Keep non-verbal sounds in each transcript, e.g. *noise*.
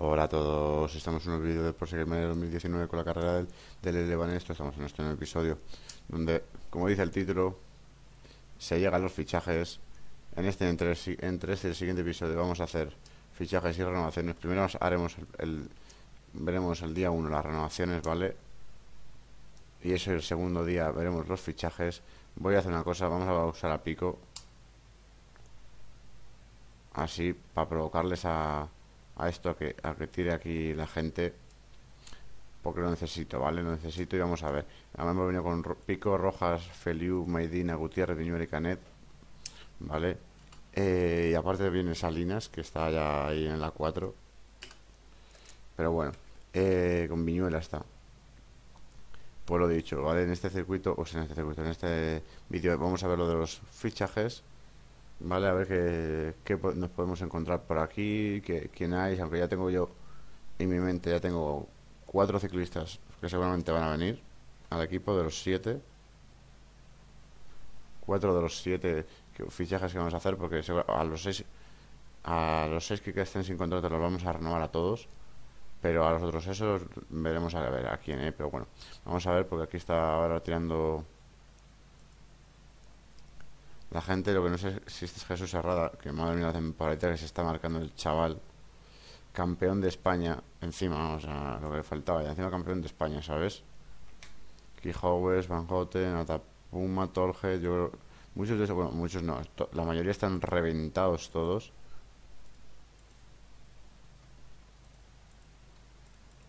Hola a todos, estamos en un vídeo de Por seguirme 2019 con la carrera del, del Estamos en este nuevo episodio donde, como dice el título, se llegan los fichajes. En este, entre, este y el siguiente episodio, vamos a hacer fichajes y renovaciones. Primero haremos el, veremos el día 1 las renovaciones, ¿vale? Y eso el segundo día veremos los fichajes. Voy a hacer una cosa, vamos a usar a Pico. Así, para provocarles a a esto que, a que tire aquí la gente porque lo necesito, ¿vale? Lo necesito y vamos a ver. Además hemos venido con Pico, Rojas, Feliu, Maidina, Gutiérrez, Viñuel y Canet, ¿vale? Eh, y aparte viene Salinas, que está ya ahí en la 4. Pero bueno, eh, con Viñuela está. por pues lo dicho, ¿vale? En este circuito, o sea, en este circuito, en este vídeo vamos a ver lo de los fichajes. ¿vale? A ver qué, nos podemos encontrar por aquí, qué, quién hay, aunque ya tengo yo en mi mente, ya tengo cuatro ciclistas que seguramente van a venir al equipo de los siete. Cuatro de los siete fichajes que vamos a hacer, porque a los seis, a los seis que estén sin contrato los vamos a renovar a todos. Pero a los otros esos veremos a ver a quién, ¿eh? pero bueno, vamos a ver porque aquí está ahora tirando la gente, lo que no sé si este es Jesús Herrada, que madre mía la temporada que se está marcando el chaval. Campeón de España, encima, o sea, lo que le faltaba, encima campeón de España, ¿sabes? Quijowes, Van Goten, Atapuma, Torge, yo creo... muchos de esos, bueno, muchos no, la mayoría están reventados todos.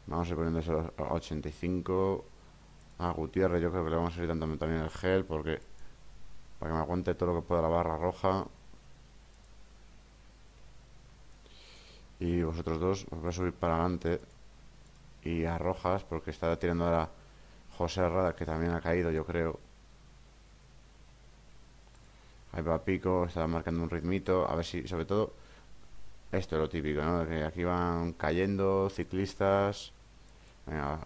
Vamos a ir poniéndose a 85. A ah, Gutiérrez, yo creo que le vamos a ir dando también el gel porque para que me aguante todo lo que pueda la barra roja. Y vosotros dos os voy a subir para adelante. Y a rojas, porque está tirando ahora José Arrada que también ha caído, yo creo. Ahí va Pico, está marcando un ritmito. A ver si, sobre todo, esto es lo típico, ¿no? Que aquí van cayendo ciclistas.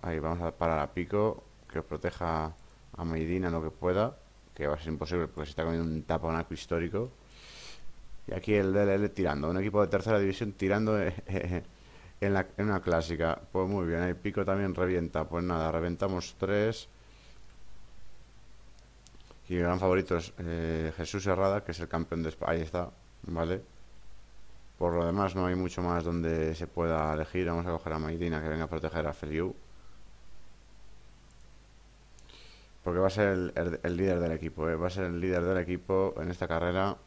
ahí vamos a parar a Pico, que os proteja a Medina lo que pueda que va a ser imposible porque se está comiendo un taponaco histórico. Y aquí el DLL tirando, un equipo de tercera división tirando eh, eh, en, una clásica. Pues muy bien, el pico también revienta. Pues nada, reventamos tres. Y mi gran favorito es eh, Jesús Herrada, que es el campeón de España. Ahí está, ¿vale? Por lo demás, no hay mucho más donde se pueda elegir. Vamos a coger a Maidina, que venga a proteger a Feliu. porque va a ser el, líder del equipo, eh. va a ser el líder del equipo en esta carrera.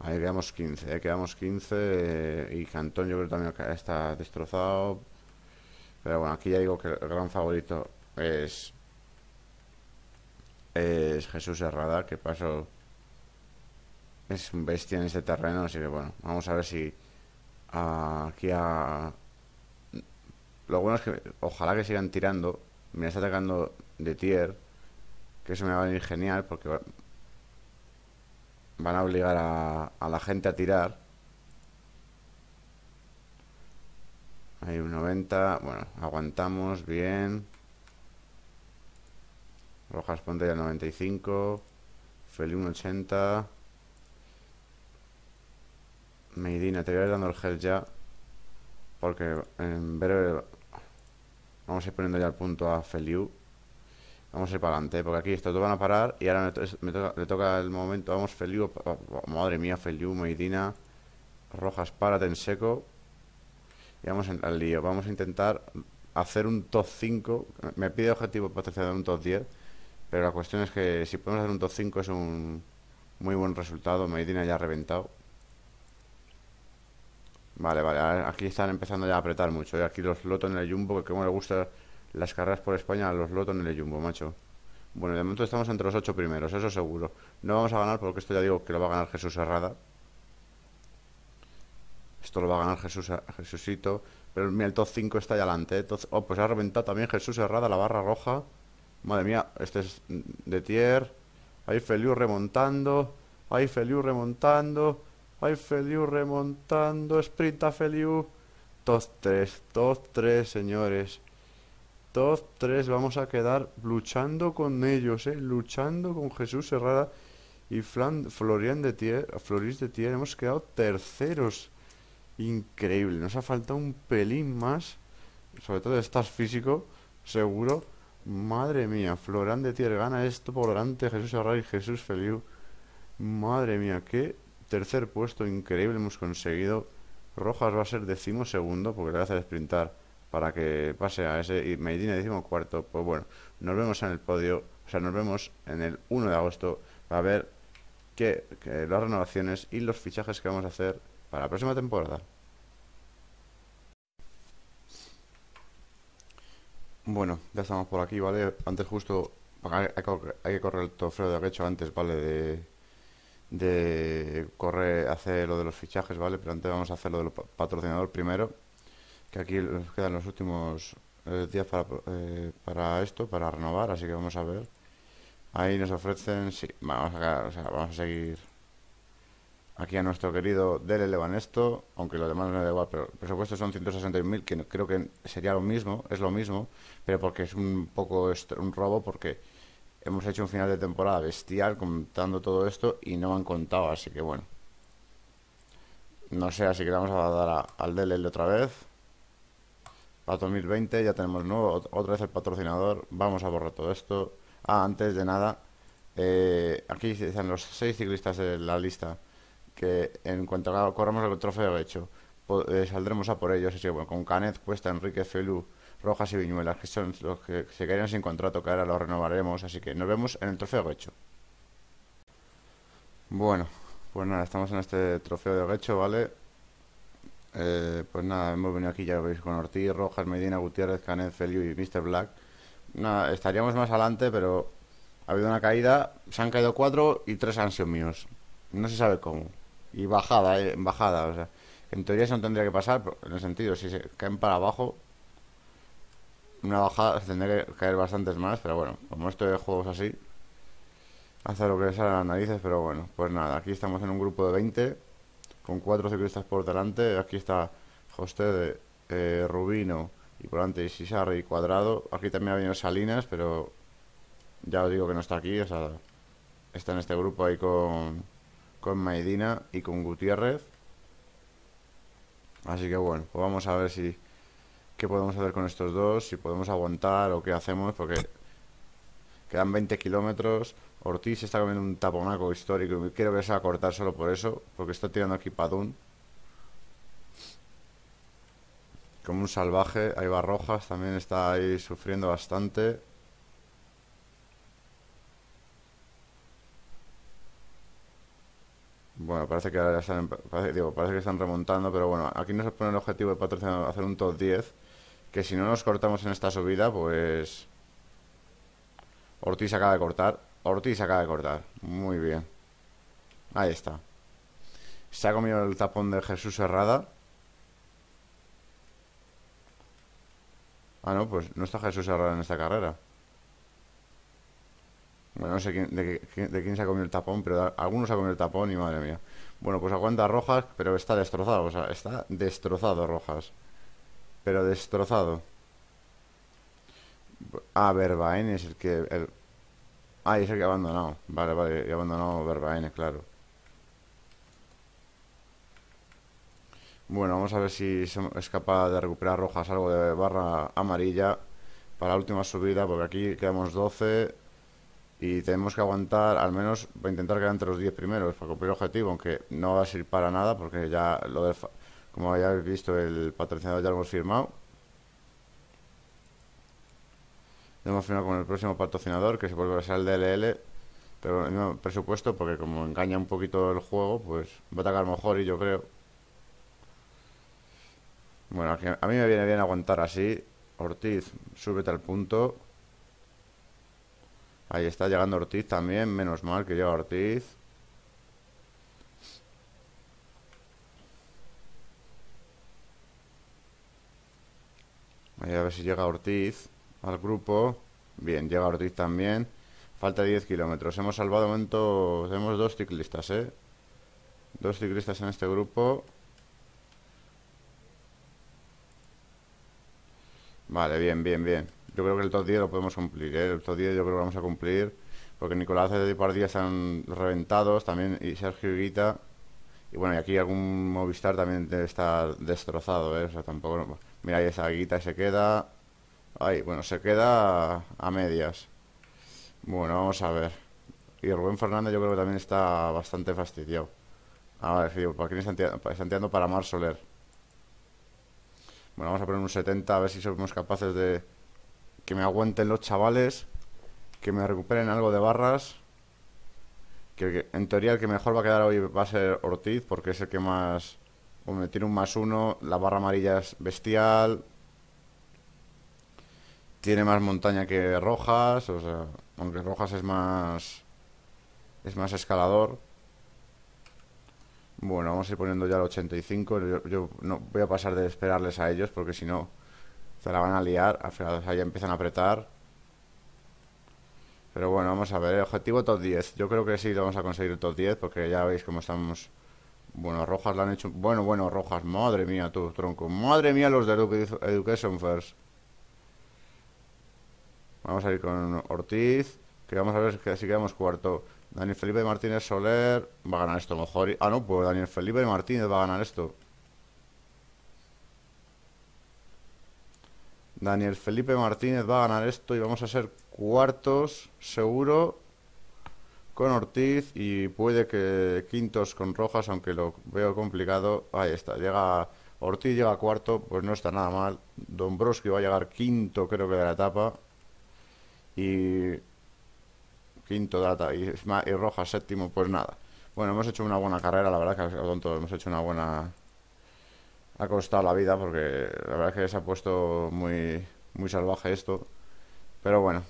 Ahí quedamos 15, eh. quedamos 15 eh, y Cantón yo creo que también está destrozado. Pero bueno, aquí ya digo que el gran favorito es, es Jesús Herrada, que pasó... Es un bestia en este terreno, así que bueno, vamos a ver si aquí a... Lo bueno es que ojalá que sigan tirando me está atacando de tier. Que eso me va a venir genial porque van a obligar a, la gente a tirar. Hay un 90. Bueno, aguantamos bien. Rojas ponte ya 95. Feli un 80. Medina, te voy a ir dando el gel ya. Porque en breve Vamos a ir poniendo ya el punto a Feliu. Vamos a ir para adelante, porque aquí estos dos van a parar y ahora le toca el momento. Vamos, Feliu. Madre mía, Feliu, Medina. Rojas, párate en seco. Y vamos al lío. Vamos a intentar hacer un top 5. Me pide objetivo potencial de un top 10. Pero la cuestión es que si podemos hacer un top 5 es un muy buen resultado. Medina ya ha reventado. Vale, vale, aquí están empezando ya a apretar mucho. Y aquí los lotos en el Jumbo, que como le gustan las carreras por España, los lotos en el Jumbo, macho. Bueno, de momento estamos entre los ocho primeros, eso seguro. No vamos a ganar porque esto ya digo que lo va a ganar Jesús Herrada. Esto lo va a ganar Jesús Jesucito. Pero mira, el top 5 está allá adelante. Eh. Oh, pues ha reventado también Jesús Herrada la barra roja. Madre mía, este es de tier. Ahí Feliu remontando. Ahí Feliu remontando. Ay, Feliu remontando. Sprinta, Feliu. Top 3. Top 3, señores. Top 3. Vamos a quedar luchando con ellos, ¿eh? Luchando con Jesús Herrada y Florian de Tier, Floris de Tier. Hemos quedado terceros. Increíble. Nos ha faltado un pelín más. Sobre todo de estar físico, seguro. Madre mía, Florian de Tier gana esto por delante Jesús Serrada y Jesús Feliu. Madre mía, qué Tercer puesto, increíble hemos conseguido. Rojas va a ser segundo porque le voy a hacer sprintar para que pase a ese. Y Medina cuarto. Pues bueno, nos vemos en el podio. O sea, nos vemos en el 1 de agosto. para ver las renovaciones y los fichajes que vamos a hacer para la próxima temporada. Bueno, ya estamos por aquí, ¿vale? Antes justo hay que correr el tofreo de que antes, ¿vale? De, de correr, hacer lo de los fichajes, ¿vale? Pero antes vamos a hacer lo del patrocinador primero, que aquí nos quedan los últimos eh, días eh, para, esto, para renovar, así que vamos a ver. Ahí nos ofrecen, sí, vamos a, o sea, vamos a seguir aquí a nuestro querido Dele Levanesto, aunque lo demás no da igual, pero el presupuesto son 160.000 que creo que sería lo mismo, es lo mismo, pero porque es un poco un robo, porque hemos hecho un final de temporada bestial contando todo esto y no han contado, así que bueno. No sé, así que vamos a dar al DLL otra vez. Para 2020 ya tenemos nuevo, otra vez el patrocinador. Vamos a borrar todo esto. Ah, antes de nada, eh, aquí están los seis ciclistas de la lista que en cuanto corramos el trofeo hecho, eh, saldremos a por ellos. Así que bueno, con Canet, Cuesta, Enrique, Felu, Rojas y Viñuelas, que son los que se caían sin contrato, que ahora los renovaremos, así que nos vemos en el trofeo Guecho. Bueno, pues nada, estamos en este trofeo de Guecho, ¿vale? Eh, pues nada, hemos venido aquí, ya veis, con Ortiz, Rojas, Medina, Gutiérrez, Canet, Feliu y Mr. Black. Nada, estaríamos más adelante, pero ha habido una caída, se han caído cuatro y tres han sido míos. No se sabe cómo. Y bajada, eh, bajada, o sea, en teoría eso no tendría que pasar, en el sentido, si se caen para abajo, una bajada, tendría que caer bastantes más, pero bueno, como esto de juegos así, hace lo que les salen las narices, pero bueno, pues nada, aquí estamos en un grupo de 20, con cuatro ciclistas por delante, aquí está José de eh, Rubino, y por delante Sisarri y Cuadrado, aquí también ha venido Salinas, pero ya os digo que no está aquí, o sea, está en este grupo ahí con, con Maidina y con Gutiérrez, así que bueno, pues vamos a ver si qué podemos hacer con estos dos, si podemos aguantar o qué hacemos, porque quedan 20 kilómetros. Ortiz está comiendo un taponaco histórico y quiero que se va a cortar solo por eso, porque está tirando aquí Padún. Como un salvaje, hay va Rojas, también está ahí sufriendo bastante. Bueno, parece que ahora ya están, parece, que están remontando, pero bueno, aquí no se pone el objetivo de patrocinar hacer un top 10 que si no nos cortamos en esta subida, pues... Ortiz acaba de cortar. Ortiz acaba de cortar. Muy bien. Ahí está. Se ha comido el tapón de Jesús Herrada. Ah, no, pues no está Jesús Herrada en esta carrera. Bueno, no sé de, quién se ha comido el tapón, pero algunos se ha comido el tapón y madre mía. Bueno, pues aguanta Rojas, pero está destrozado, o sea, está destrozado Rojas. Pero destrozado. Ah, Verbaen es el que... El... Ah, es el que ha abandonado. Vale, vale, he abandonado Verbaen, claro. Bueno, vamos a ver si es capaz de recuperar rojas algo de barra amarilla para la última subida, porque aquí quedamos 12 y tenemos que aguantar, al menos para intentar quedar entre los 10 primeros para cumplir el objetivo, aunque no va a ser para nada porque ya lo de... Como ya habéis visto, el patrocinador ya lo hemos firmado. Lo hemos firmado con el próximo patrocinador, que se volverá a ser el DLL. Pero no, presupuesto, porque como engaña un poquito el juego, pues va a atacar mejor y yo creo. Bueno, a mí me viene bien aguantar así. Ortiz, súbete al punto. Ahí está llegando Ortiz también, menos mal que llega Ortiz. a ver si llega Ortiz al grupo. Bien, llega Ortiz también. Falta 10 kilómetros. Hemos salvado momento... Tenemos dos ciclistas, ¿eh? Dos ciclistas en este grupo. Vale, bien, bien, bien. Yo creo que el top 10 lo podemos cumplir, ¿eh? El top 10 yo creo que vamos a cumplir. Porque Nicolás y días están reventados. También y Sergio Guita. Y bueno, y aquí algún Movistar también debe estar destrozado, ¿eh? O sea, tampoco... Mira, ahí esa guita se queda... Ay, bueno, se queda a medias. Bueno, vamos a ver. Y Rubén Fernández yo creo que también está bastante fastidiado. A ver, ¿para quién están para Mar Soler. Bueno, vamos a poner un 70 a ver si somos capaces de... Que me aguanten los chavales. Que me recuperen algo de barras. que en teoría el que mejor va a quedar hoy va a ser Ortiz porque es el que más pues me tiene un más uno, la barra amarilla es bestial, tiene más montaña que Rojas, o aunque Rojas es más es más escalador. Bueno, vamos a ir poniendo ya el 85, yo, no voy a pasar de esperarles a ellos porque si no se la van a liar, al final ya empiezan a apretar. Pero bueno, vamos a ver, el objetivo top 10. Yo creo que sí lo vamos a conseguir el top 10 porque ya veis cómo estamos bueno, rojas la han hecho... Bueno, bueno, rojas. Madre mía, tú, tronco. Madre mía los de Education First. Vamos a ir con Ortiz. Que vamos a ver si quedamos cuarto. Daniel Felipe Martínez Soler va a ganar esto mejor. Ah, no, pues Daniel Felipe Martínez va a ganar esto. Daniel Felipe Martínez va a ganar esto y vamos a ser cuartos, seguro con Ortiz y puede que quintos con Rojas, aunque lo veo complicado. Ahí está, llega Ortiz, llega cuarto, pues no está nada mal. Broski va a llegar quinto, creo que de la etapa. Y quinto data Y, Rojas séptimo, pues nada. Bueno, hemos hecho una buena carrera, la verdad que tonto hemos hecho una buena... Ha costado la vida porque la verdad que se ha puesto muy, muy salvaje esto. Pero bueno,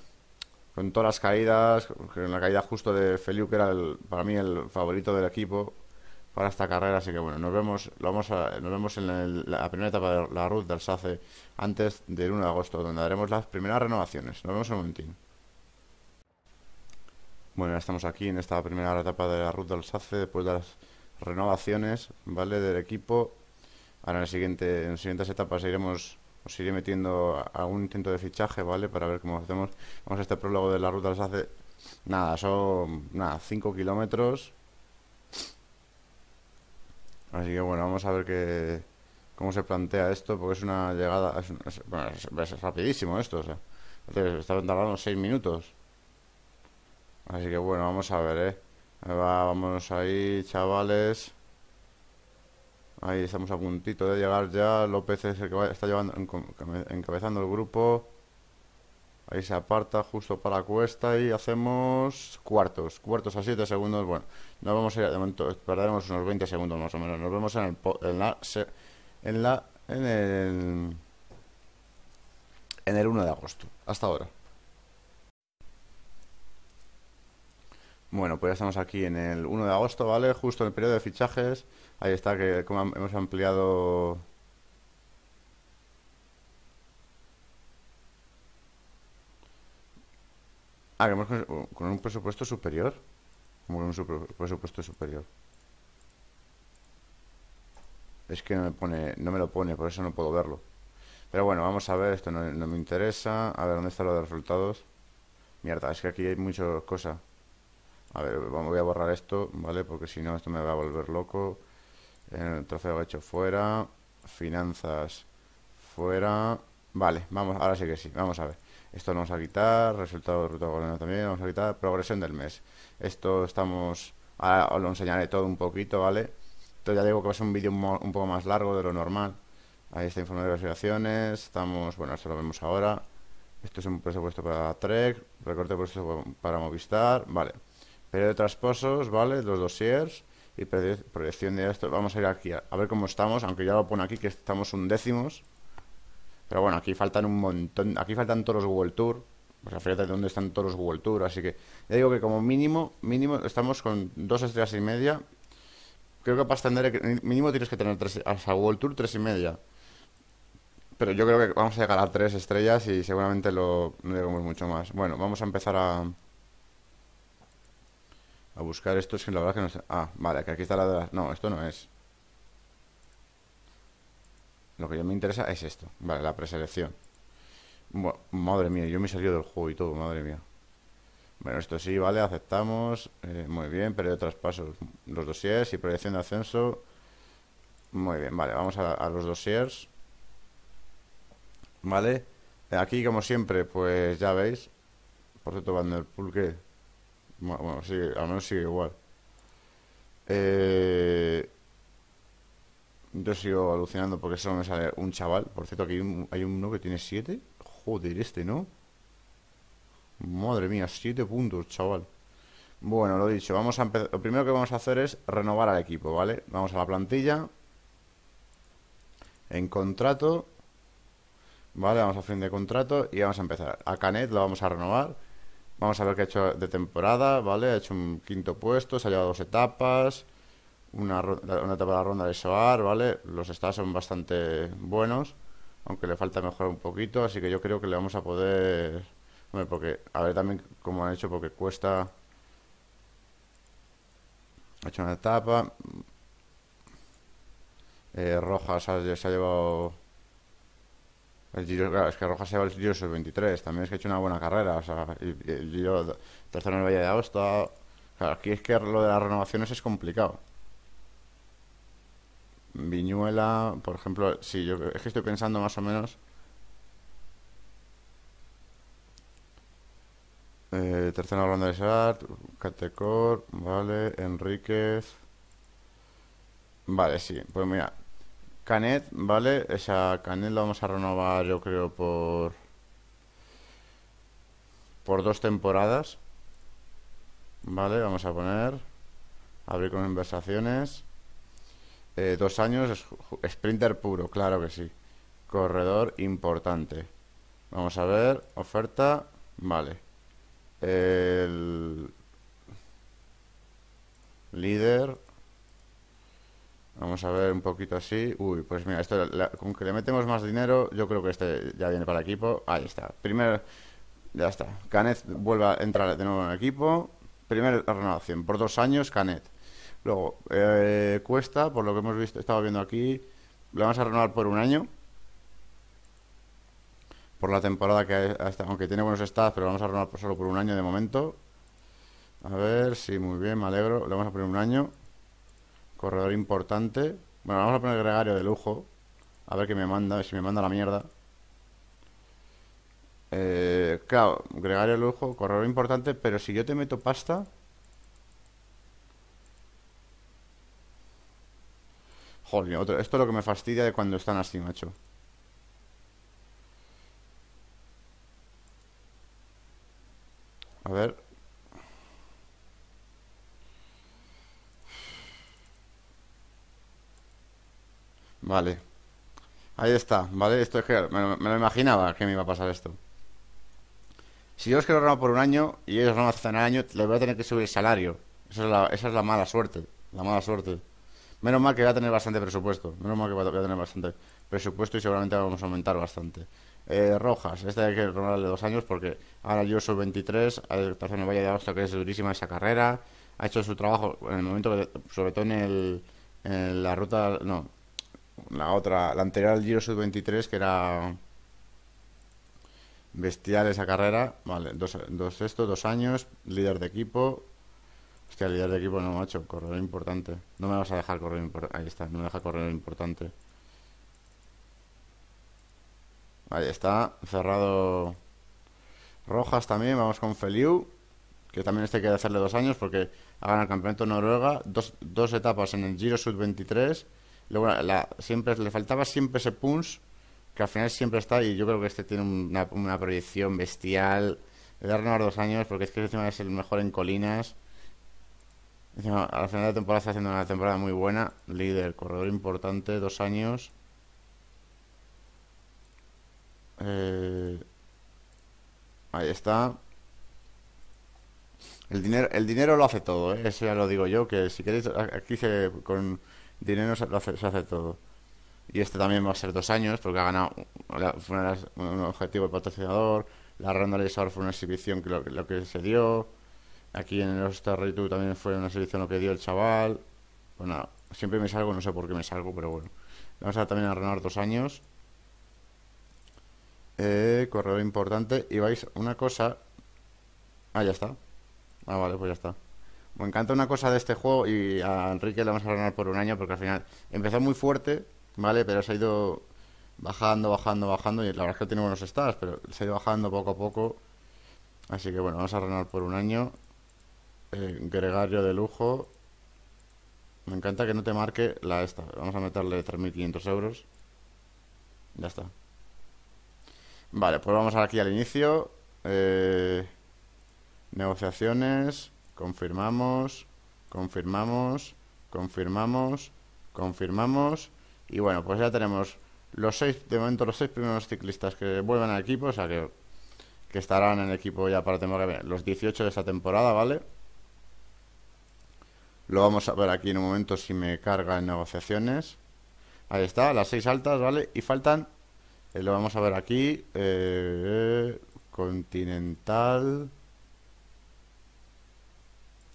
con todas las caídas, con la caída justo de Feliu, que era el, para mí el favorito del equipo para esta carrera. Así que bueno, nos vemos, lo vamos nos vemos en la primera etapa de la Ruth del SACE antes del 1 de agosto, donde haremos las primeras renovaciones. Nos vemos en un momentín. Bueno, ya estamos aquí en esta primera etapa de la Ruth del SACE, después de las renovaciones, ¿vale? Del equipo. Ahora en, el siguiente, en las siguientes etapas iremos os iré metiendo algún intento de fichaje, ¿vale? Para ver cómo hacemos. Vamos a este prólogo de la ruta hace. Nada, son. Nada, 5 kilómetros. Así que bueno, vamos a ver qué. Cómo se plantea esto, porque es una llegada. Es, rapidísimo esto, o sea. está tardando 6 minutos. Así que bueno, vamos a ver, ¿eh? vamos ahí, chavales. Ahí estamos a puntito de llegar ya. López es el que está llevando, encabezando el grupo. Ahí se aparta justo para Cuesta y hacemos cuartos. Cuartos a 7 segundos. Bueno, nos vamos a ir de momento. Perderemos unos 20 segundos más o menos. Nos vemos en, el, en En la... En el... En el 1 de agosto. Hasta ahora. Bueno, pues ya estamos aquí en el 1 de agosto, ¿vale? Justo en el periodo de fichajes. Ahí está, que hemos ampliado... Ah, que hemos oh, con un presupuesto superior. Como con un presupuesto superior. Es que no me pone, no me lo pone, por eso no puedo verlo. Pero bueno, vamos a ver, esto no, me interesa. A ver, ¿dónde está lo de resultados? Mierda, es que aquí hay muchas cosas. A ver, voy a borrar esto, ¿vale? Porque si no, esto me va a volver loco. Eh, el trofeo hecho fuera. Finanzas fuera. Vale, vamos, ahora sí que sí, vamos a ver. Esto lo vamos a quitar, resultado de ruta también, vamos a quitar progresión del mes. Esto estamos, ahora os lo enseñaré todo un poquito, ¿vale? Entonces ya digo que va a ser un vídeo un, poco más largo de lo normal. Ahí está el informe de operaciones, estamos, bueno, esto lo vemos ahora. Esto es un presupuesto para Trek, recorte de presupuesto para Movistar, vale periodo de trasposos, ¿vale? Los dossiers y proyección de esto. Vamos a ir aquí a, ver cómo estamos, aunque ya lo pone aquí que estamos un décimos. Pero bueno, aquí faltan un montón, aquí faltan todos los Google Tour. sea, fíjate dónde están todos los Google Tour, así que ya digo que como mínimo, mínimo estamos con dos estrellas y media. Creo que para extender. mínimo tienes que tener tres, hasta Google Tour tres y media. Pero yo creo que vamos a llegar a tres estrellas y seguramente lo, no llegamos mucho más. Bueno, vamos a empezar a, a buscar es que la verdad que no sé Ah, vale, que aquí está la de las... No, esto no es. Lo que yo me interesa es esto. Vale, la preselección. madre mía, yo me he salido del juego y todo, madre mía. Bueno, esto sí, vale, aceptamos. Eh, muy bien, pero de traspaso. Los dosieres y proyección de ascenso. Muy bien, vale, vamos a, los dosieres. Vale. Aquí, como siempre, pues ya veis. Por cierto, Vanderpool, que bueno, sigue, al menos sigue igual. Eh, yo sigo alucinando porque solo me sale un chaval. Por cierto, aquí hay, uno que tiene 7. Joder, este, ¿no? Madre mía, 7 puntos, chaval. Bueno, lo dicho, vamos a Lo primero que vamos a hacer es renovar al equipo, ¿vale? Vamos a la plantilla. En contrato. Vale, vamos a fin de contrato y vamos a empezar. A Canet lo vamos a renovar. Vamos a ver qué ha hecho de temporada, ¿vale? Ha hecho un quinto puesto, se ha llevado dos etapas, una, una etapa de la ronda de Soar, ¿vale? Los stats son bastante buenos, aunque le falta mejorar un poquito, así que yo creo que le vamos a poder... porque a ver también cómo han hecho, porque cuesta... Ha hecho una etapa. Eh, Rojas se ha llevado es que Rojas se va al Giro 23 también es que ha hecho una buena carrera, o sea, tercero en Valle de Aosta. Claro, aquí es que lo de las renovaciones es complicado. Viñuela, por ejemplo, sí, yo es que estoy pensando más o menos. Eh, tercero hablando de Sart, Catecor, vale, Enríquez. Vale, sí, pues mira, Canet, ¿vale? esa Canet lo vamos a renovar yo creo por... Por dos temporadas. Vale, vamos a poner... Abrir conversaciones. Eh, dos años, sprinter puro, claro que sí. Corredor importante. Vamos a ver, oferta, vale. El líder, Vamos a ver un poquito así. Uy, pues mira, esto, que le metemos más dinero, yo creo que este ya viene para el equipo. Ahí está. Primero, ya está. Canet vuelve a entrar de nuevo en el equipo. Primera renovación, por dos años, Canet. Luego, eh, Cuesta, por lo que hemos visto, estaba viendo aquí, lo vamos a renovar por un año. Por la temporada que hasta, aunque tiene buenos stats, pero vamos a renovar solo por un año de momento. A ver, sí, muy bien, me alegro. Le vamos a poner un año. Corredor importante. Bueno, vamos a poner gregario de lujo. A ver qué me manda, a ver si me manda la mierda. Eh, claro, gregario de lujo, corredor importante, pero si yo te meto pasta... Joder, esto es lo que me fastidia de cuando están así, macho. A ver, Vale. Ahí está, ¿vale? Esto es que me, me, lo imaginaba que me iba a pasar esto. Si yo os quiero ramo por un año y ellos no hacen un año, les voy a tener que subir el salario. Esa es, la, esa es la mala suerte. La mala suerte. Menos mal que voy a tener bastante presupuesto. Menos mal que voy a tener bastante presupuesto y seguramente vamos a aumentar bastante. Eh, rojas, esta hay que robarle dos años porque ahora yo soy 23, vaya Valle de Agosto que es durísima esa carrera, ha hecho su trabajo en el momento, sobre todo en, el, en la ruta, no, la otra, la anterior al Giro Sud 23 que era bestial esa carrera. Vale, dos, dos dos años, líder de equipo. Hostia, líder de equipo no, macho, correr importante. No me vas a dejar correr importante. Ahí está, no me deja correr importante. Ahí está, cerrado Rojas también, vamos con Feliu, que también este queda hacerle dos años porque ha ganado el campeonato Noruega, dos, dos etapas en el Giro Sud 23 Luego, la, siempre le faltaba siempre ese punch que al final siempre está y yo creo que este tiene una, proyección bestial. Le da renovar dos años porque es que encima es el mejor en colinas. al final de la temporada está haciendo una temporada muy buena. Líder, corredor importante, dos años. Eh, ahí está. El dinero, el dinero lo hace todo, ¿eh? eso ya lo digo yo, que si queréis, aquí se, con, Dinero se hace todo. Y este también va a ser dos años, porque ha ganado fue un objetivo de patrocinador. La ronda de fue una exhibición que lo, que se dio. Aquí en el Starry también fue una exhibición lo que dio el chaval. Bueno, pues siempre me salgo, no sé por qué me salgo, pero bueno. Vamos a también a renovar dos años. Eh, corredor importante. Y vais, una cosa. Ah, ya está. Ah, vale, pues ya está me encanta una cosa de este juego y a Enrique le vamos a ganar por un año porque al final empezó muy fuerte, ¿vale? Pero se ha ido bajando, bajando, bajando y la verdad es que tiene buenos stats, pero se ha ido bajando poco a poco. Así que bueno, vamos a ganar por un año. Eh, gregario de lujo. Me encanta que no te marque la esta. Vamos a meterle 3.500 euros. Ya está. Vale, pues vamos aquí al inicio. Eh, negociaciones confirmamos, confirmamos, confirmamos, confirmamos. Y bueno, pues ya tenemos los seis, de momento los seis primeros ciclistas que vuelven al equipo, o sea que, estarán en el equipo ya para temporada, los 18 de esta temporada, ¿vale? Lo vamos a ver aquí en un momento si me carga en negociaciones. Ahí está, las seis altas, ¿vale? Y faltan, eh, lo vamos a ver aquí, eh, eh, Continental,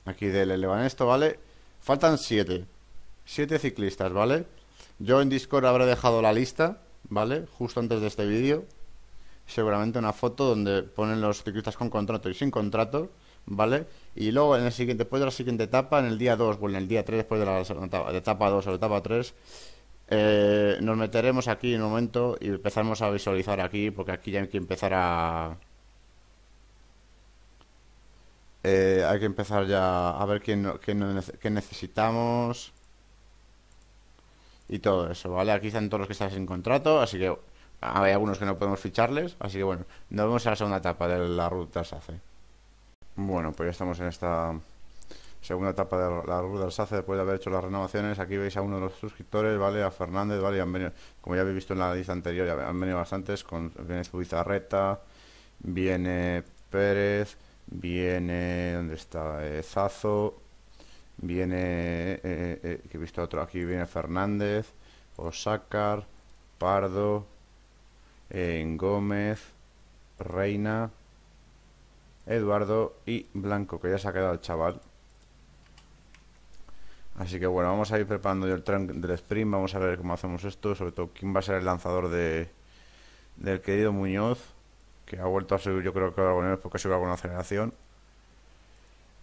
Aquí del esto, ¿vale? Faltan siete. Siete ciclistas, ¿vale? Yo en Discord habré dejado la lista, ¿vale? Justo antes de este vídeo. Seguramente una foto donde ponen los ciclistas con contrato y sin contrato, ¿vale? Y luego en el siguiente, después de la siguiente etapa, en el día 2 o en el día 3, después de la etapa, de 2 o la etapa 3, eh, nos meteremos aquí en un momento y empezaremos a visualizar aquí, porque aquí ya hay que empezar a, eh, hay que empezar ya a ver quién, necesitamos y todo eso, ¿vale? Aquí están todos los que están sin contrato, así que hay algunos que no podemos ficharles, así que bueno, nos vemos en la segunda etapa de la ruta SACE. Bueno, pues ya estamos en esta segunda etapa de la ruta SACE después de haber hecho las renovaciones. Aquí veis a uno de los suscriptores, ¿vale? A Fernández, ¿vale? como ya habéis visto en la lista anterior, ya han venido bastantes, con, viene Zubizarreta, viene Pérez Viene, ¿dónde está? Eh, Zazo. Viene, eh, eh, que he visto otro aquí, viene Fernández, Osácar, Pardo, Gómez, Reina, Eduardo y Blanco, que ya se ha quedado el chaval. Así que bueno, vamos a ir preparando el tren del sprint, vamos a ver cómo hacemos esto, sobre todo quién va a ser el lanzador de del querido Muñoz que ha vuelto a subir, yo creo que es porque se va con aceleración.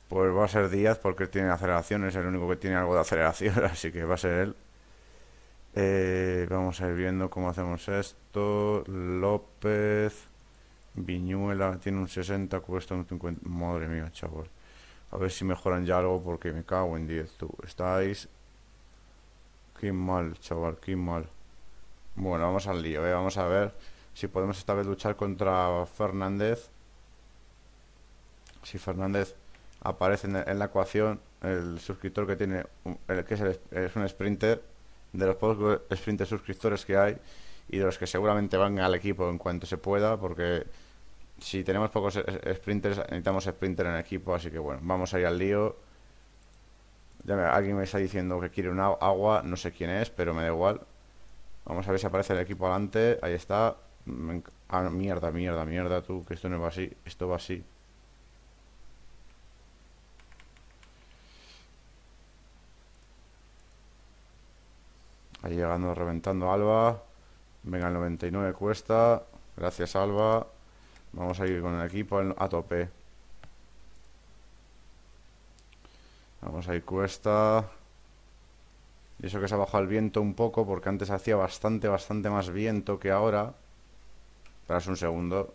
Pues va a ser Díaz porque tiene aceleración, es el único que tiene algo de aceleración, *laughs* así que va a ser él. Eh, vamos a ir viendo cómo hacemos esto. López. Viñuela tiene un 60, cuesta un 50. Madre mía, chaval. A ver si mejoran ya algo porque me cago en 10. Tú estáis. Qué mal, chaval, qué mal. Bueno, vamos al lío, eh, vamos a ver si podemos esta vez luchar contra Fernández si Fernández aparece en, la ecuación el suscriptor que tiene el que es, un sprinter de los pocos sprinters suscriptores que hay y de los que seguramente van al equipo en cuanto se pueda porque si tenemos pocos sprinters necesitamos sprinter en el equipo así que bueno vamos a ir al lío alguien me está diciendo que quiere una agua no sé quién es pero me da igual vamos a ver si aparece el equipo adelante ahí está Ah, mierda, mierda, mierda, tú, que esto no va así, esto va así. Ahí llegando, reventando Alba. Venga, el 99 cuesta. Gracias, Alba. Vamos a ir con el equipo a tope. Vamos a ir cuesta. Y eso que se ha bajado el viento un poco, porque antes hacía bastante, bastante más viento que ahora un segundo.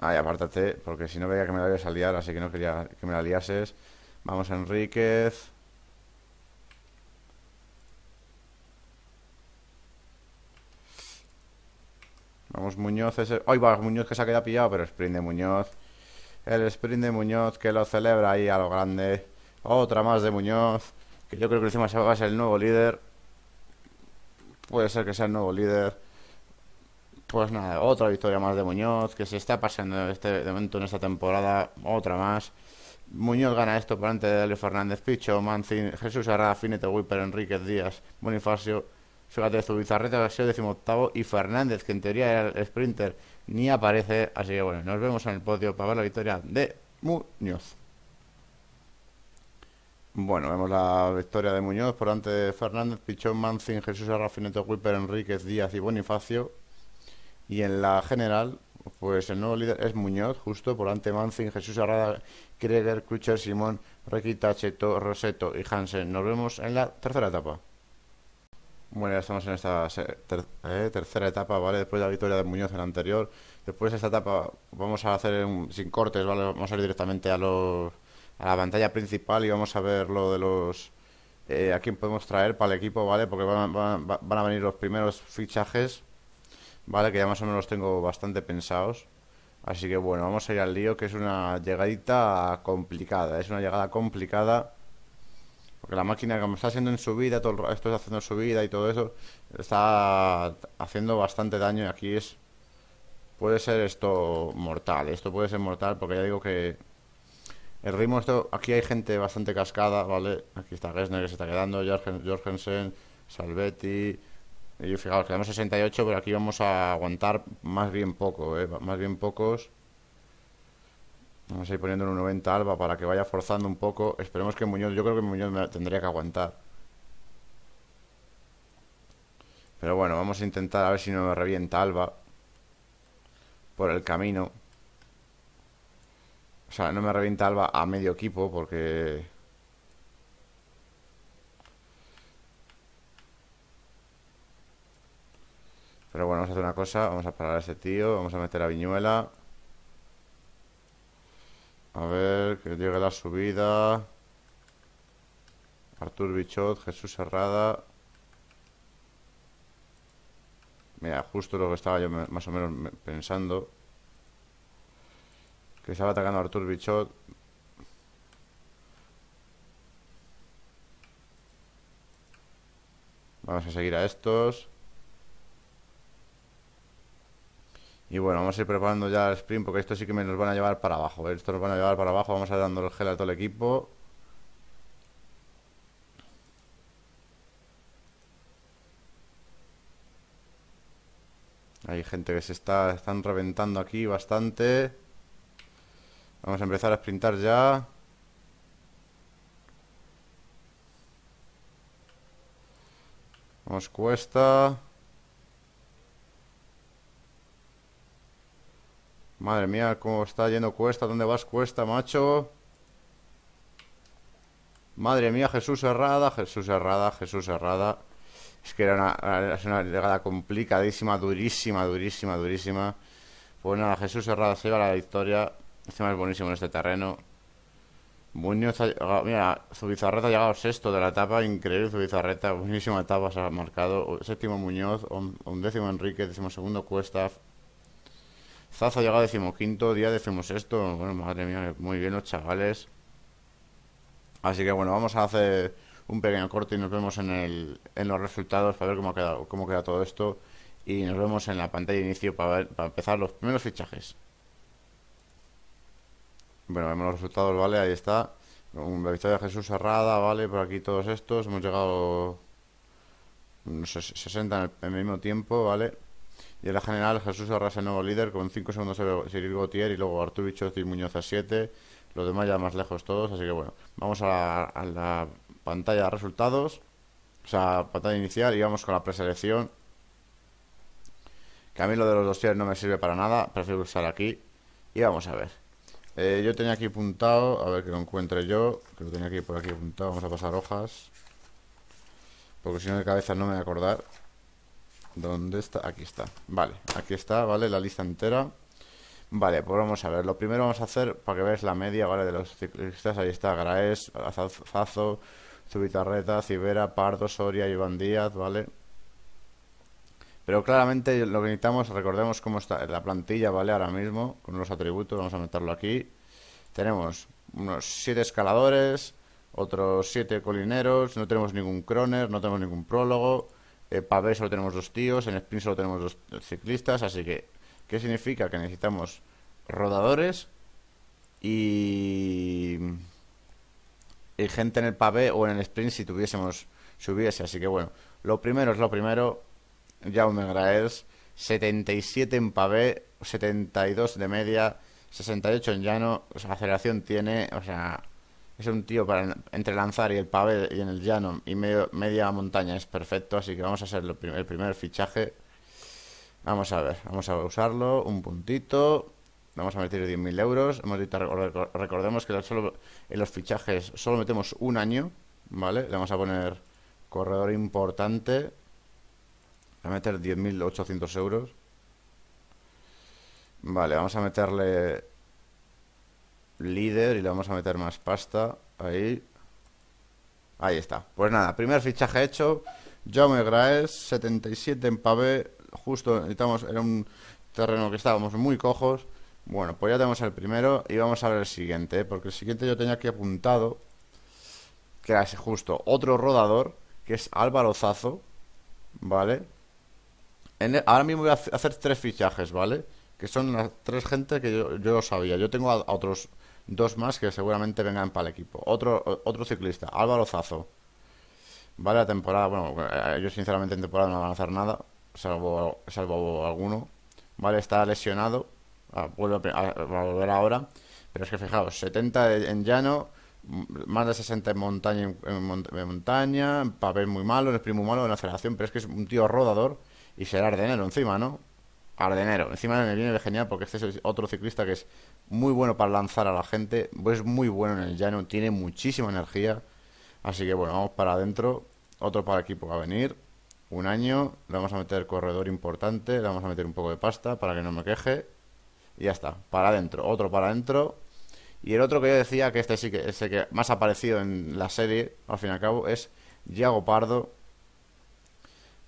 Ay, apártate, porque si no veía que me la ibas a liar, así que no quería que me la liases. Vamos a Enríquez. Vamos Muñoz. Ese... Ay, va, Muñoz que se ha quedado pillado, pero sprint de Muñoz. El sprint de Muñoz que lo celebra ahí a lo grande. Otra más de Muñoz. Que yo creo que encima va a ser el nuevo líder. Puede ser que sea el nuevo líder. Pues nada, otra victoria más de Muñoz, que se está pasando este momento en esta temporada, otra más. Muñoz gana esto por delante de Fernández, Pichón Mancin, Jesús Arrada, Finete, Whipper, Enríquez, Díaz, Bonifacio, fíjate, Zubizarreta ha sido 18 y Fernández, que en teoría era el sprinter, ni aparece. Así que bueno, nos vemos en el podio para ver la victoria de Muñoz. Bueno, vemos la victoria de Muñoz por delante de Fernández, Pichón, Mancin, Jesús Arrafinete, Finete, Enríquez, Díaz y Bonifacio. Y en la general, pues el nuevo líder es Muñoz, justo por ante Manzin, Jesús Arrada, Krieger, Krucher, Simón, Requita, Cheto, Roseto y Hansen. Nos vemos en la tercera etapa. Bueno, ya estamos en esta eh, tercera etapa, ¿vale? Después de la victoria de Muñoz en la anterior. Después de esta etapa vamos a hacer sin cortes, ¿vale? Vamos a ir directamente a, los, a la pantalla principal y vamos a ver lo de los... Eh, a quién podemos traer para el equipo, ¿vale? Porque van, van, van a venir los primeros fichajes ¿vale? Que ya más o menos los tengo bastante pensados. Así que bueno, vamos a ir al lío, que es una llegadita complicada. Es una llegada complicada. Porque la máquina me está haciendo en subida, todo esto está haciendo vida y todo eso, está haciendo bastante daño y aquí es... Puede ser esto mortal, esto puede ser mortal porque ya digo que el ritmo esto, aquí hay gente bastante cascada, ¿vale? Aquí está Gessner que se está quedando, Jorgensen, Salvetti, y fijaos, quedamos 68, pero aquí vamos a aguantar más bien poco, ¿eh? Más bien pocos. Vamos a ir poniendo un 90 Alba para que vaya forzando un poco. Esperemos que Muñoz, yo creo que Muñoz tendría que aguantar. Pero bueno, vamos a intentar a ver si no me revienta Alba por el camino. O sea, no me revienta Alba a medio equipo porque Pero bueno, vamos a hacer una cosa. Vamos a parar a ese tío. Vamos a meter a Viñuela. A ver, que llegue la subida. Artur Bichot, Jesús Herrada Mira, justo lo que estaba yo más o menos pensando. Que estaba atacando a Artur Bichot. Vamos a seguir a estos. Y bueno, vamos a ir preparando ya el sprint porque esto sí que me nos van a llevar para abajo. ¿eh? Esto nos van a llevar para abajo. Vamos a ir dando el gel a todo el equipo. Hay gente que se está están reventando aquí bastante. Vamos a empezar a sprintar ya. Vamos cuesta. Madre mía, cómo está yendo Cuesta. ¿Dónde vas, Cuesta, macho? Madre mía, Jesús Herrada, Jesús Herrada, Jesús Herrada. Es que era una, llegada complicadísima, durísima, durísima, durísima. Bueno, pues Jesús Herrada se lleva la victoria. Encima este es buenísimo en este terreno. Muñoz, ha llegado, mira, Zubizarreta ha llegado sexto de la etapa, increíble Zubizarreta, buenísima etapa se ha marcado. Séptimo Muñoz, undécimo Enrique, décimo segundo Cuesta, Zaza ha llegado decimoquinto, día sexto Bueno, madre mía, muy bien los chavales. Así que bueno, vamos a hacer un pequeño corte y nos vemos en, el, en los resultados para ver cómo, ha quedado, cómo queda todo esto. Y nos vemos en la pantalla de inicio para, empezar los primeros fichajes. Bueno, vemos los resultados, ¿vale? Ahí está. Un victoria de Jesús cerrada, ¿vale? Por aquí todos estos. Hemos llegado unos 60 en el mismo tiempo, ¿vale? Y en la general, Jesús arrasa el nuevo líder con 5 segundos Cyril Gautier y luego Artur y Muñoz a 7. Los demás ya más lejos todos, así que bueno, vamos a la, pantalla de resultados, o sea, pantalla inicial y vamos con la preselección. Que a mí lo de los dos dossiers no me sirve para nada, prefiero usar aquí. Y vamos a ver. Eh, yo tenía aquí apuntado, a ver que lo encuentre yo, que lo tenía aquí por aquí apuntado, vamos a pasar hojas. Porque si no de cabeza no me voy a acordar. ¿Dónde está? Aquí está. Vale, aquí está, ¿vale? La lista entera. Vale, pues vamos a ver. Lo primero vamos a hacer, para que veáis la media, ¿vale? De los ciclistas, ahí está Graes, Azazo Zubitarreta, Cibera, Pardo, Soria, Iván Díaz, ¿vale? Pero claramente lo que necesitamos, recordemos cómo está la plantilla, ¿vale? Ahora mismo, con los atributos, vamos a meterlo aquí. Tenemos unos 7 escaladores, otros 7 colineros, no tenemos ningún croner, no tenemos ningún prólogo, eh, pavé solo tenemos dos tíos, en sprint solo tenemos dos ciclistas, así que ¿qué significa? Que necesitamos rodadores y, y gente en el pavé o en el sprint si tuviésemos hubiese, así que bueno, lo primero es lo primero, Ya un y 77 en pavé, 72 de media, 68 en llano, o sea, aceleración tiene, o sea, es un tío para entre lanzar y el pavé y en el llano y medio, media montaña es perfecto, así que vamos a hacer el primer fichaje. Vamos a ver, vamos a usarlo, un puntito, vamos a meter 10.000 euros, recordemos que solo, en los fichajes solo metemos un año, ¿vale? Le vamos a poner corredor importante, voy a meter 10.800 euros. Vale, vamos a meterle líder y le vamos a meter más pasta. Ahí. Ahí está. Pues nada, primer fichaje hecho. Jaume Graes, 77 en pavé. Justo necesitamos, era un terreno que estábamos muy cojos. Bueno, pues ya tenemos el primero y vamos a ver el siguiente, ¿eh? porque el siguiente yo tenía aquí apuntado, que era ese justo, otro rodador, que es Álvaro Zazo, ¿vale? E, ahora mismo voy a hacer tres fichajes, ¿vale? Que son las tres gente que yo, yo sabía. Yo tengo a otros dos más que seguramente vengan para el equipo. Otro, otro ciclista, Álvaro Zazo. Vale, la temporada, bueno, ellos eh, sinceramente en temporada no van a hacer nada, salvo, salvo alguno. Vale, está lesionado, ah, vuelve a, volver ahora. Pero es que fijaos, 70 en llano, más de 60 en montaña, en, montaña, papel muy malo, en el muy malo, en aceleración, pero es que es un tío rodador y será Ardenero encima, ¿no? Ardenero. Encima me viene de genial porque este es otro ciclista que es muy bueno para lanzar a la gente. Es muy bueno en el llano, tiene muchísima energía. Así que bueno, vamos para adentro. Otro para el equipo va a venir. Un año. Le vamos a meter corredor importante. Le vamos a meter un poco de pasta para que no me queje. Y ya está. Para adentro. Otro para adentro. Y el otro que yo decía, que este sí que es el que más ha aparecido en la serie, al fin y al cabo, es Yago Pardo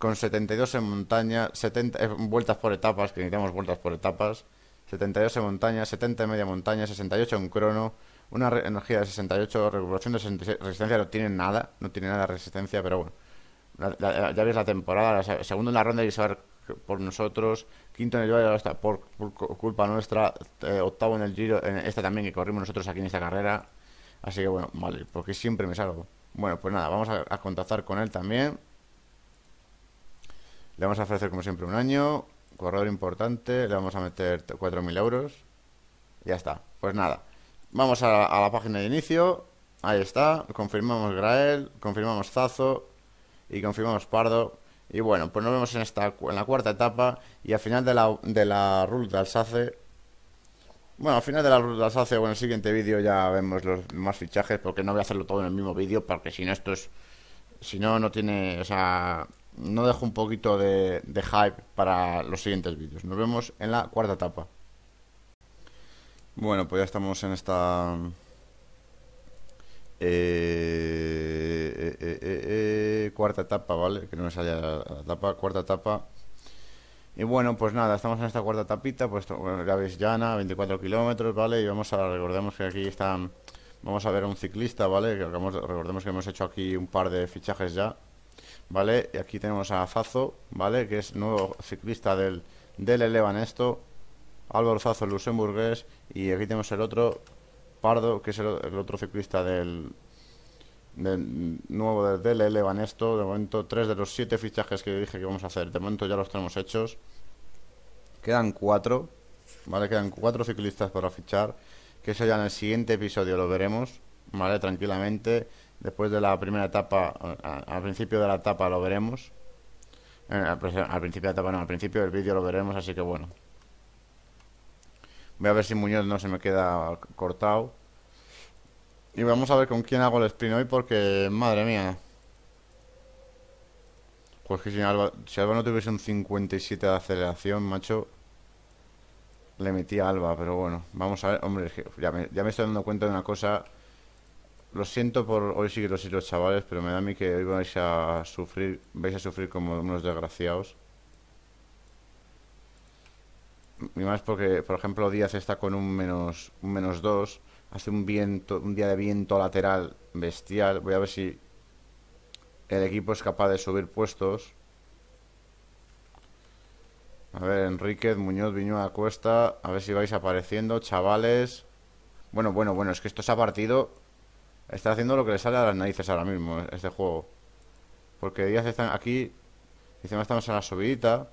con 72 en montaña, 70 eh, vueltas por etapas, que necesitamos vueltas por etapas, 72 en montaña, 70 en media montaña, 68 en crono, una energía de 68, recuperación de resistencia no tiene nada, no tiene nada de resistencia, pero bueno. ya ves la temporada, la, segundo en la ronda se va por nosotros, quinto en el Giro hasta por, culpa nuestra, eh, octavo en el Giro, en esta también que corrimos nosotros aquí en esta carrera. Así que bueno, vale, porque siempre me salgo. Bueno, pues nada, vamos a, a contactar con él también. Le vamos a ofrecer, como siempre, un año. Corredor importante. Le vamos a meter 4.000 euros. Ya está. Pues nada. Vamos a, la página de inicio. Ahí está. Confirmamos Grael. Confirmamos Zazo. Y confirmamos Pardo. Y bueno, pues nos vemos en, esta, en la cuarta etapa. Y al final de la, de la ruta de Alsace. Bueno, al final de la ruta de Alsace o en el siguiente vídeo ya vemos los más fichajes. Porque no voy a hacerlo todo en el mismo vídeo. Porque si no, esto es. Si no, no tiene. O no dejo un poquito de, hype para los siguientes vídeos. Nos vemos en la cuarta etapa. Bueno, pues ya estamos en esta... Eh, eh, eh, cuarta etapa, ¿vale? Que no es haya la, etapa, cuarta etapa. Y bueno, pues nada, estamos en esta cuarta tapita, pues bueno, ya veis llana, 24 kilómetros, ¿vale? Y vamos a, recordemos que aquí están, vamos a ver a un ciclista, ¿vale? Que recordemos que hemos hecho aquí un par de fichajes ya. ¿vale? Y aquí tenemos a Fazo ¿vale? Que es nuevo ciclista del, del Elevan esto. Álvaro Zazo, luxemburgués. Y aquí tenemos el otro, Pardo, que es el, otro ciclista del, del nuevo del, del De momento, tres de los siete fichajes que dije que vamos a hacer. De momento ya los tenemos hechos. Quedan cuatro, ¿vale? Quedan cuatro ciclistas para fichar. Que eso ya en el siguiente episodio lo veremos, ¿vale? Tranquilamente después de la primera etapa, eh, al principio de la etapa lo veremos. Eh, al, principio de la etapa no, al principio del vídeo lo veremos, así que bueno. Voy a ver si Muñoz no se me queda cortado. Y vamos a ver con quién hago el sprint hoy porque, madre mía. Pues que si Alba, no tuviese un 57 de aceleración, macho, le metí a Alba, pero bueno, vamos a ver, hombre, ya ya me estoy dando cuenta de una cosa lo siento por hoy sí que lo siento, chavales, pero me da a mí que hoy vais a sufrir, vais a sufrir como unos desgraciados. Y más porque, por ejemplo, Díaz está con un menos, un menos dos. Hace un viento, un día de viento lateral bestial. Voy a ver si el equipo es capaz de subir puestos. A ver, Enriquez, Muñoz, Viñuela, Cuesta. A ver si vais apareciendo, chavales. Bueno, bueno, bueno, es que esto se ha partido Está haciendo lo que le sale a las narices ahora mismo eh, Este juego Porque ellas están aquí Encima estamos en la subidita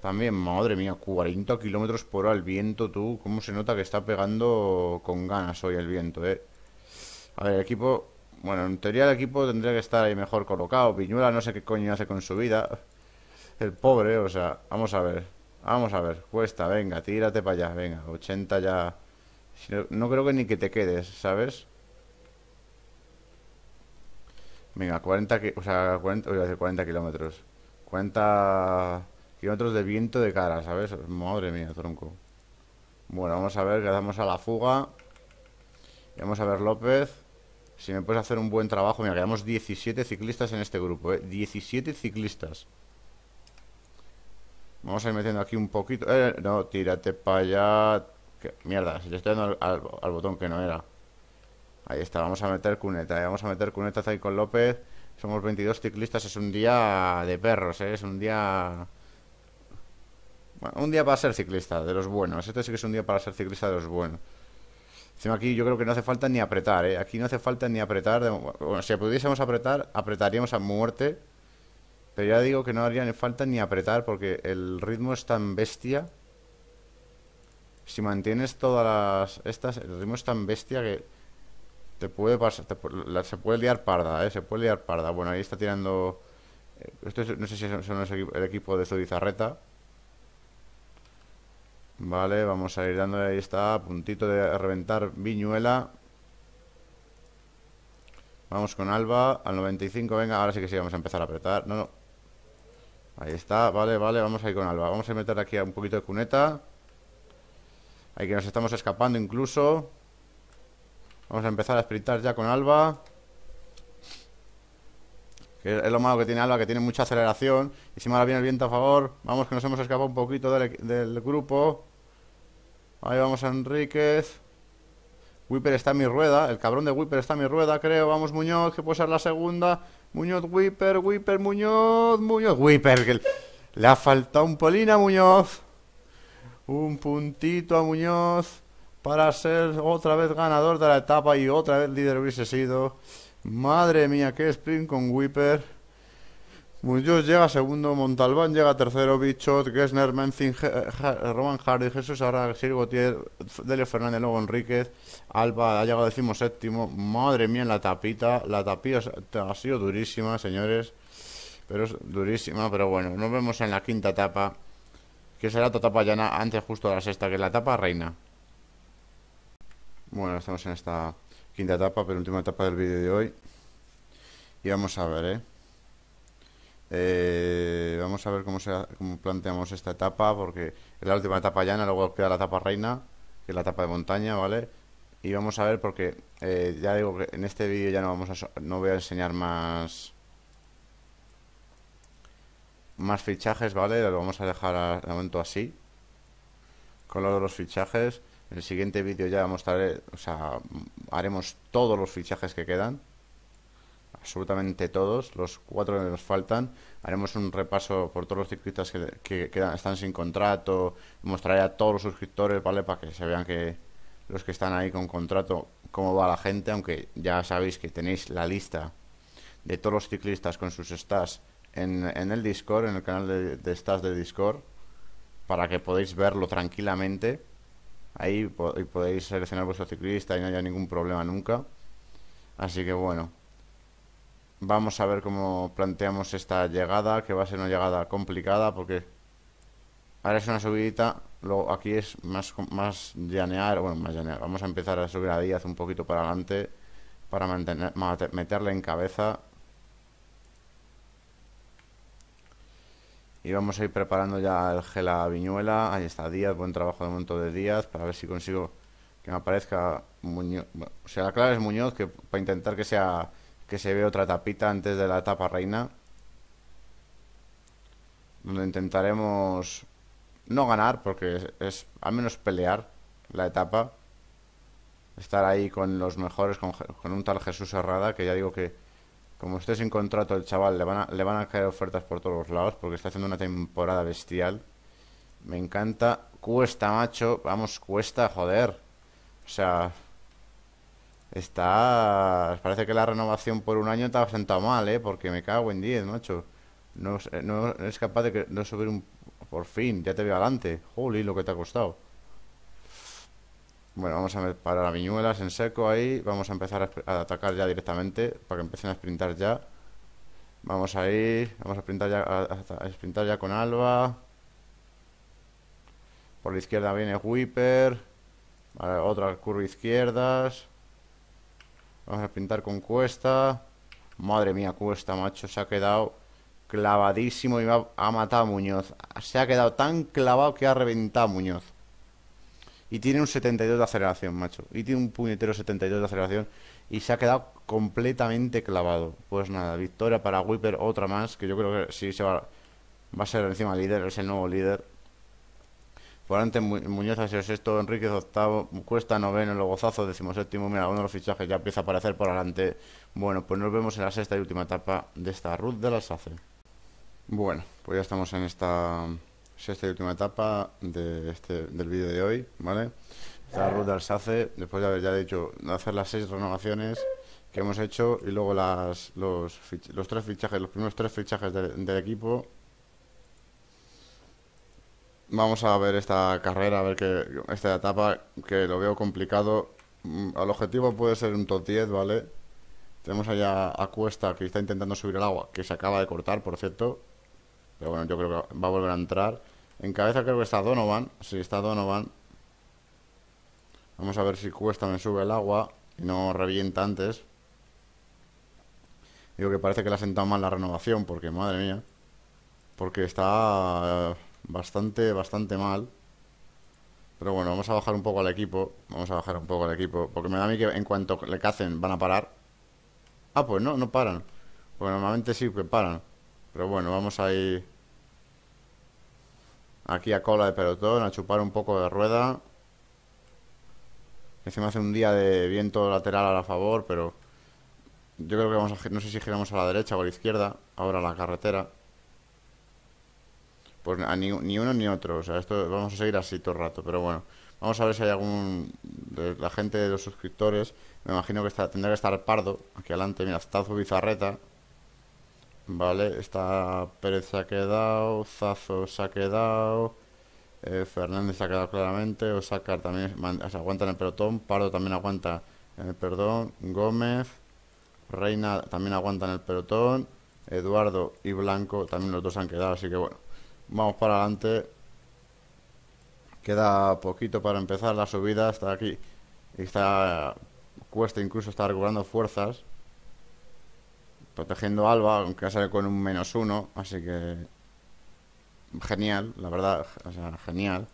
También, madre mía, 40 kilómetros por hora el viento, tú Cómo se nota que está pegando con ganas hoy el viento, eh A ver, el equipo Bueno, en teoría el equipo tendría que estar ahí mejor colocado Piñuela no sé qué coño hace con su vida El pobre, o sea Vamos a ver, vamos a ver Cuesta, venga, tírate para allá, venga 80 ya no creo que ni que te quedes, ¿sabes? Venga, 40, o sea, 40, voy 40 kilómetros. 40 kilómetros de viento de cara, ¿sabes? Madre mía, tronco. Bueno, vamos a ver, le damos a la fuga. vamos a ver López. Si me puedes hacer un buen trabajo. Mira, quedamos 17 ciclistas en este grupo, ¿eh? 17 ciclistas. Vamos a ir metiendo aquí un poquito. Eh, no, tírate para allá. mierda, si le estoy dando al botón que no era. Ahí está, vamos a meter cuneta, eh, vamos a meter cuneta ahí con López. Somos 22 ciclistas, es un día de perros, eh, es un día... un día para ser ciclista, de los buenos. Este sí que es un día para ser ciclista de los buenos. Encima aquí yo creo que no hace falta ni apretar, ¿eh? Aquí no hace falta ni apretar. Bueno, si pudiésemos apretar, apretaríamos a muerte. Pero ya digo que no haría ni falta ni apretar porque el ritmo es tan bestia. Si mantienes todas las... Estas, el ritmo es tan bestia que puede pasar, se puede liar parda, ¿eh? Se puede liar parda. Bueno, ahí está tirando... Eh, no sé si son, el equipo de Zubizarreta. Vale, vamos a ir dándole, ahí está, puntito de reventar Viñuela. Vamos con Alba, al 95, venga, ahora sí que sí, vamos a empezar a apretar. No, no. Ahí está, vale, vale, vamos a ir con Alba. Vamos a meter aquí un poquito de cuneta. Ahí que nos estamos escapando incluso. Vamos a empezar a sprintar ya con Alba que es lo malo que tiene Alba, que tiene mucha aceleración. Y si mal viene el viento a favor, vamos que nos hemos escapado un poquito del, grupo. Ahí vamos a Enríquez. Whipper está en mi rueda, el cabrón de Whipper está en mi rueda, creo. Vamos Muñoz, que puede ser la segunda. Muñoz, Whipper, Whipper, Muñoz, Muñoz, Whipper. le ha faltado un polín a Muñoz. Un puntito a Muñoz para ser otra vez ganador de la etapa y otra vez líder hubiese sido. Madre mía, qué sprint con Whipper. Muñoz llega segundo, Montalbán llega tercero, Bichot, Gessner, Menzin, Roman Hardy, Jesús Arra, Sir Gautier, Delio Fernández, luego Enríquez, Alba ha llegado decimos séptimo. Madre mía, la tapita, la tapita ha sido durísima, señores. Pero es durísima, pero bueno, nos vemos en la quinta etapa, que será la etapa llana antes justo de la sexta, que es la etapa reina. Bueno, estamos en esta quinta etapa, pero última etapa del vídeo de hoy. Y vamos a ver, ¿eh? eh vamos a ver cómo, planteamos esta etapa, porque es la última etapa llana, luego queda la etapa reina, que es la etapa de montaña, ¿vale? Y vamos a ver, porque eh, ya digo que en este vídeo ya no, vamos a, no voy a enseñar más más fichajes, ¿vale? Lo vamos a dejar de momento así. Con de los fichajes en el siguiente vídeo ya mostraré, o sea, mm, haremos todos los fichajes que quedan. Absolutamente todos, los cuatro que nos faltan. Haremos un repaso por todos los ciclistas que, quedan, están sin contrato. Mostraré a todos los suscriptores, ¿vale? Para que se vean que los que están ahí con contrato, cómo va la gente. Aunque ya sabéis que tenéis la lista de todos los ciclistas con sus stats en, el Discord, en el canal de, de stats de Discord, para que podáis verlo tranquilamente ahí podéis seleccionar vuestro ciclista y no haya ningún problema nunca. Así que bueno, vamos a ver cómo planteamos esta llegada, que va a ser una llegada complicada porque ahora es una subidita, luego aquí es más, más llanear, bueno, más llanear. Vamos a empezar a subir a Díaz un poquito para adelante para mantener, meterle en cabeza Y vamos a ir preparando ya el Gela viñuela. Ahí está Díaz, buen trabajo de momento de Díaz, para ver si consigo que me aparezca Muñoz. o sea, la clave es Muñoz, que para intentar que sea que se vea otra tapita antes de la etapa reina. Donde intentaremos no ganar, porque es, al menos pelear la etapa estar ahí con los mejores, con, con, un tal Jesús Herrada, que ya digo que como esté sin contrato el chaval, le van, a, le van a caer ofertas por todos los lados porque está haciendo una temporada bestial. Me encanta. Cuesta, macho. Vamos, cuesta, joder. O sea... Está... Parece que la renovación por un año estaba sentado mal, ¿eh? Porque me cago en 10, macho. No, es capaz de no subir un... Por fin, ya te veo adelante. Juli, lo que te ha costado. Bueno, vamos a parar a Viñuelas en seco ahí. Vamos a empezar a, atacar ya directamente para que empiecen a sprintar ya. Vamos a ir, vamos a sprintar ya, a, ya con Alba. Por la izquierda viene Whipper. Vale, otra curva izquierda Vamos a sprintar con Cuesta. Madre mía, Cuesta, macho, se ha quedado clavadísimo y ha matado a Muñoz. Se ha quedado tan clavado que ha reventado a Muñoz. Y tiene un 72 de aceleración, macho. Y tiene un puñetero 72 de aceleración. Y se ha quedado completamente clavado. Pues nada, victoria para Whipper, otra más. Que yo creo que sí se va, va a ser encima líder, es el nuevo líder. Por delante Muñoz ha sexto, Enrique, octavo, Cuesta noveno, Logozazo decimos séptimo. Mira, uno de los fichajes ya empieza a aparecer por adelante. Bueno, pues nos vemos en la sexta y última etapa de esta Ruth de la SACE. Bueno, pues ya estamos en esta sexta y última etapa de este, del vídeo de hoy, ¿vale? Esta ruta al hace después de haber ya dicho, de hacer las seis renovaciones que hemos hecho y luego las, los, los tres fichajes, los primeros tres fichajes del equipo. Vamos a ver esta carrera, a ver que esta etapa que lo veo complicado. Mm, al objetivo puede ser un top 10, ¿vale? Tenemos allá a Cuesta que está intentando subir el agua, que se acaba de cortar, por cierto. Pero bueno, yo creo que va a volver a entrar. En cabeza creo que está Donovan. Sí, está Donovan. Vamos a ver si cuesta, me sube el agua y no revienta antes. Digo que parece que le ha sentado mal la renovación, porque madre mía. Porque está eh, bastante, bastante mal. Pero bueno, vamos a bajar un poco al equipo. Vamos a bajar un poco al equipo. Porque me da a mí que en cuanto le cacen van a parar. Ah, pues no, no paran. Porque normalmente sí que paran. Pero bueno, vamos a ir... Aquí a cola de pelotón, a chupar un poco de rueda. Encima hace un día de viento lateral a la favor, pero yo creo que vamos a... No sé si giramos a la derecha o a la izquierda, ahora a la carretera. Pues ni, uno ni otro, o sea, esto vamos a seguir así todo el rato, pero bueno. Vamos a ver si hay algún... la gente de los suscriptores, me imagino que tendrá que estar Pardo, aquí adelante, mira, Stazo Bizarreta. Vale, está Pérez se ha quedado, Zazo se ha quedado, eh, Fernández se ha quedado claramente, Osaka también se aguanta en el pelotón, Pardo también aguanta en el perdón. Gómez, Reina también aguanta en el pelotón, Eduardo y Blanco también los dos han quedado, así que bueno, vamos para adelante. Queda poquito para empezar la subida, Hasta aquí. Y está, cuesta incluso estar recobrando fuerzas protegiendo Alba, aunque sale con un menos uno, así que genial, la verdad, o sea, genial.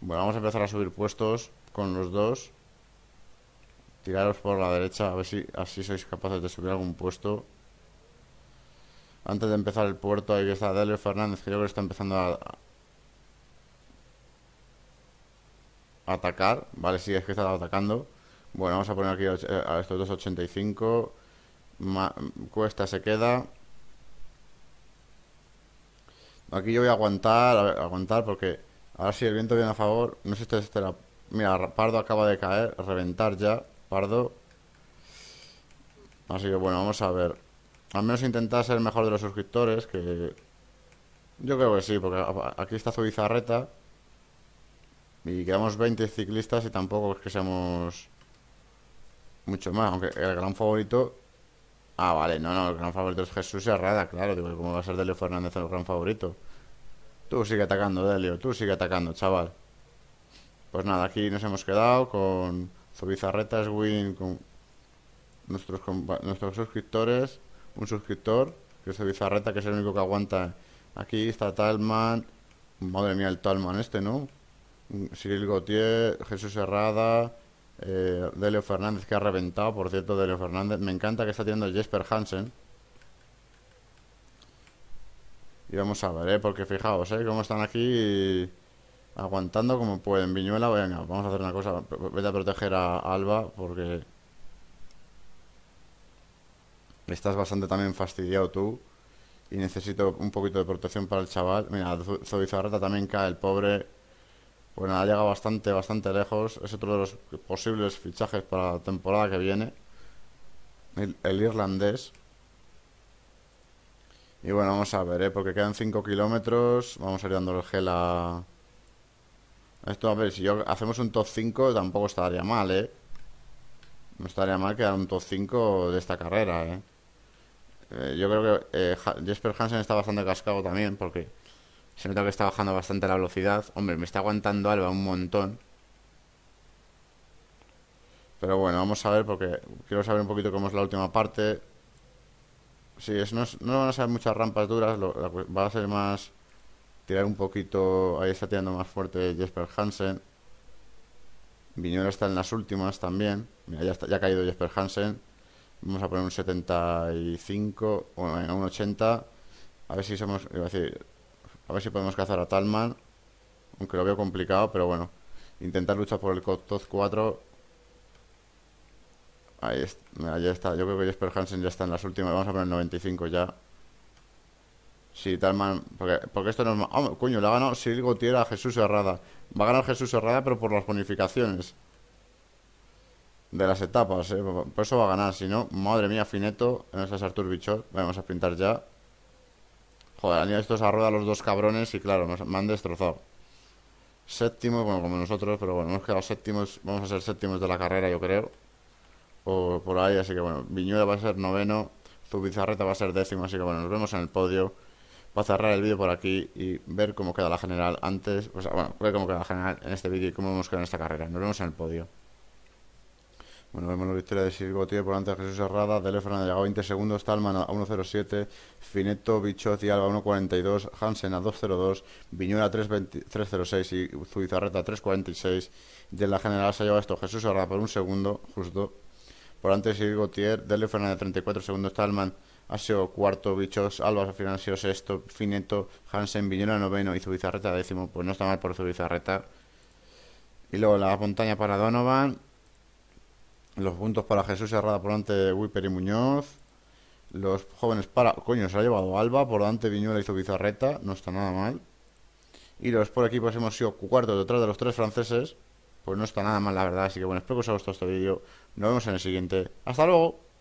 Bueno, vamos a empezar a subir puestos con los dos. Tiraros por la derecha, a ver si así sois capaces de subir algún puesto. Antes de empezar el puerto, ahí está Daniel Fernández, que yo creo que está empezando a, a atacar. Vale, sí, es que está atacando. Bueno, vamos a poner aquí eh, a estos dos 285. Cuesta se queda. Aquí yo voy a aguantar, aguantar porque ahora si el viento viene a favor, no sé si este Mira, Pardo acaba de caer, reventar ya, Pardo. Así que bueno, vamos a ver. Al menos intentar ser el mejor de los suscriptores, que... Yo creo que sí, porque aquí está Zubizarreta. Y quedamos 20 ciclistas y tampoco es que seamos mucho más, aunque el gran favorito Ah, vale, no, no, el gran favorito es Jesús Herrada, claro, digo, ¿cómo va a ser Delio Fernández el gran favorito? Tú sigue atacando, Delio, tú sigue atacando, chaval. Pues nada, aquí nos hemos quedado con Zubizarreta, Swin, con nuestros, nuestros suscriptores, un suscriptor, que es Zubizarreta, que es el único que aguanta. Aquí está Talman, madre mía, el Talman este, ¿no? Cyril Gautier, Jesús Herrada, eh, Delio Fernández que ha reventado, por cierto, Delio Fernández. Me encanta que está tirando Jesper Hansen. Y vamos a ver, ¿eh? porque fijaos, ¿eh? Cómo están aquí aguantando como pueden. Viñuela, venga, vamos a hacer una cosa. Vete a proteger a Alba porque... Estás bastante también fastidiado tú. Y necesito un poquito de protección para el chaval. Mira, Zubizarreta también cae, el pobre... Bueno, pues ha llegado bastante, bastante lejos. Es otro de los posibles fichajes para la temporada que viene. El, irlandés. Y bueno, vamos a ver, ¿eh? Porque quedan 5 kilómetros. Vamos a ir dando el gel a... Esto, a ver, si yo hacemos un top 5 tampoco estaría mal, ¿eh? No estaría mal quedar un top 5 de esta carrera, ¿eh? eh yo creo que eh, Jesper Hansen está bastante cascado también porque se nota que está bajando bastante la velocidad. Hombre, me está aguantando Alba un montón. Pero bueno, vamos a ver porque quiero saber un poquito cómo es la última parte. Sí, es, no, van a ser muchas rampas duras, va a ser más tirar un poquito... Ahí está tirando más fuerte Jesper Hansen. Viñola está en las últimas también. Mira, ya, ya ha caído Jesper Hansen. Vamos a poner un 75, bueno, un 80. A ver si somos, a ver si podemos cazar a Talman. Aunque lo veo complicado, pero bueno. Intentar luchar por el Cotoz 4. Ahí está. Yo creo que Jesper Hansen ya está en las últimas. Vamos a poner 95 ya. Sí, Talman. Porque, esto no es. Oh, coño, le ha ganado Sil Gautier a Jesús Herrada. Va a ganar Jesús Herrada, pero por las bonificaciones. De las etapas, eh. Por eso va a ganar. Si no, madre mía, Fineto. En es Artur Bichot. Vamos a pintar ya. Joder, han ido estos a rueda los dos cabrones y claro, nos, me han destrozado. Séptimo, bueno, como nosotros, pero bueno, hemos quedado séptimos, vamos a ser séptimos de la carrera, yo creo. O por ahí, así que bueno, Viñuela va a ser noveno, Zubizarreta va a ser décimo, así que bueno, nos vemos en el podio. Voy a cerrar el vídeo por aquí y ver cómo queda la general antes, o sea, bueno, ver cómo queda la general en este vídeo y cómo hemos quedado en esta carrera. Nos vemos en el podio. Bueno, vemos la victoria de Sir por delante de Jesús Herrada, Dele Fernández llegó a 20 segundos, Talman a 1.07, Fineto, Bichot y Alba a 1.42, Hansen a 2.02, Viñuela a 3.06 y Zubizarreta a 3.46. De la general se ha lleva esto Jesús Herrada por un segundo, justo. Por delante de Silgo Gautier, Dele Fernández a 34 segundos, Talman ha sido cuarto, Bichos, Alba ha sido sexto, Fineto, Hansen, Viñuela noveno y Zubizarreta décimo. Pues no está mal por Zubizarreta. Y luego la montaña para Donovan. Los puntos para Jesús cerrada por delante Wipper y Muñoz. Los jóvenes para... Coño, se ha llevado Alba por delante Viñuela y bizarreta No está nada mal. Y los por equipos hemos sido cuartos detrás de los tres franceses. Pues no está nada mal, la verdad. Así que bueno, espero que os haya gustado este vídeo. Nos vemos en el siguiente. ¡Hasta luego!